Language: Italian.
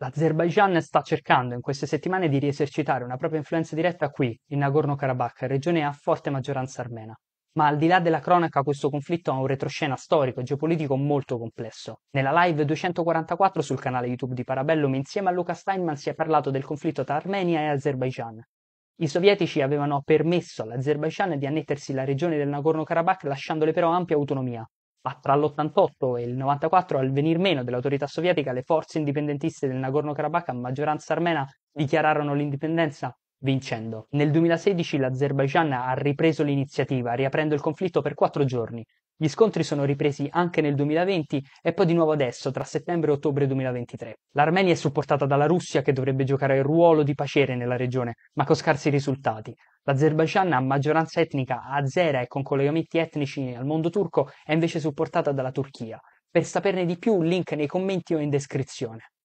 L'Azerbaigian sta cercando in queste settimane di riesercitare una propria influenza diretta qui, in Nagorno-Karabakh, regione a forte maggioranza armena. Ma al di là della cronaca, questo conflitto ha un retroscena storico e geopolitico molto complesso. Nella live 244 sul canale YouTube di Parabellum, insieme a Luca Steinman, si è parlato del conflitto tra Armenia e Azerbaigian. I sovietici avevano permesso all'Azerbaigian di annettersi la regione del Nagorno-Karabakh lasciandole però ampia autonomia, ma tra l'88 e il 94, al venir meno dell'autorità sovietica, le forze indipendentiste del Nagorno-Karabakh a maggioranza armena dichiararono l'indipendenza vincendo. Nel 2016 l'Azerbaigian ha ripreso l'iniziativa, riaprendo il conflitto per quattro giorni, gli scontri sono ripresi anche nel 2020 e poi di nuovo adesso, tra settembre e ottobre 2023. L'Armenia è supportata dalla Russia che dovrebbe giocare il ruolo di paciere nella regione, ma con scarsi risultati. L'Azerbaigian a maggioranza etnica azera e con collegamenti etnici al mondo turco è invece supportata dalla Turchia. Per saperne di più, link nei commenti o in descrizione.